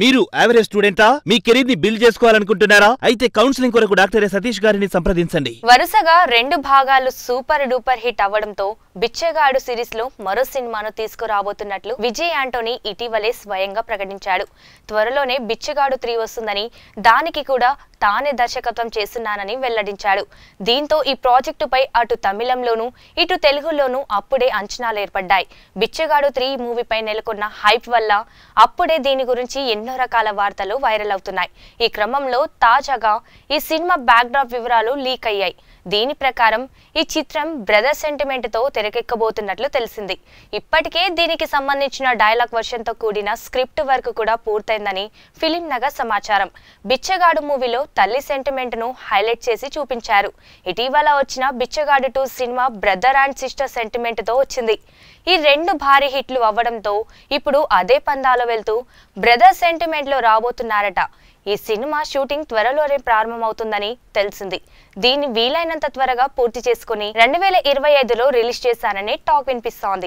మీరు యావరేజ్ స్టూడెంటా మీ కెరీర్ ని బిల్డ్ చేసుకోవాలనుకుంటున్నారా అయితే కౌన్సిలింగ్ కొరకు డాక్టర్ సతీష్ గారిని సంప్రదించండి వరుసగా రెండు భాగాలు సూపర్ డూపర్ హిట్ అవ్వడంతో బిచ్చగాడు సిరీస్ లో మరో సినిమాను తీసుకురాబోతున్నట్లు విజయ్ ఆంటోనీ ఇటీవలే స్వయంగా ప్రకటించాడు త్వరలోనే బిచ్చగాడు త్రీ వస్తుందని దానికి కూడా తానే దర్శకత్వం చేస్తున్నానని వెల్లడించాడు దీంతో ఈ ప్రాజెక్టుపై అటు తమిళంలోనూ ఇటు తెలుగులోనూ అప్పుడే అంచనాలు ఏర్పడ్డాయి బిచ్చగాడు త్రీ మూవీపై నెలకొన్న హైప్ వల్ల అప్పుడే దీని గురించి ఎన్నో రకాల వార్తలు వైరల్ అవుతున్నాయి ఈ క్రమంలో తాజాగా ఈ సినిమా బ్యాక్డ్రాప్ వివరాలు లీక్ అయ్యాయి దీని ప్రకారం ఈ చిత్రం బ్రదర్ సెంటిమెంట్తో తెరకెక్కబోతున్నట్లు తెలిసింది ఇప్పటికే దీనికి సంబంధించిన డైలాగ్ వర్షన్తో కూడిన స్క్రిప్ట్ వర్క్ కూడా పూర్తయిందని ఫిలిం నగర్ సమాచారం బిచ్చగాడు మూవీలో తల్లి సెంటిమెంట్ను హైలైట్ చేసి చూపించారు ఇటీవల వచ్చిన Bichagadu two cinema brother and sister సెంటిమెంట్తో వచ్చింది ఈ రెండు భారీ హిట్లు అవ్వడంతో ఇప్పుడు అదే పందాలో వెళ్తూ బ్రదర్ సెంటిమెంట్లో రాబోతున్నారట ఈ సినిమా షూటింగ్ త్వరలోనే ప్రారంభమవుతుందని తెలిసింది దీన్ని వీలైనంత త్వరగా పూర్తి చేసుకుని రెండు వేల ఇరవై ఐదులో రిలీజ్ చేశానని టాక్ వినిపిస్తోంది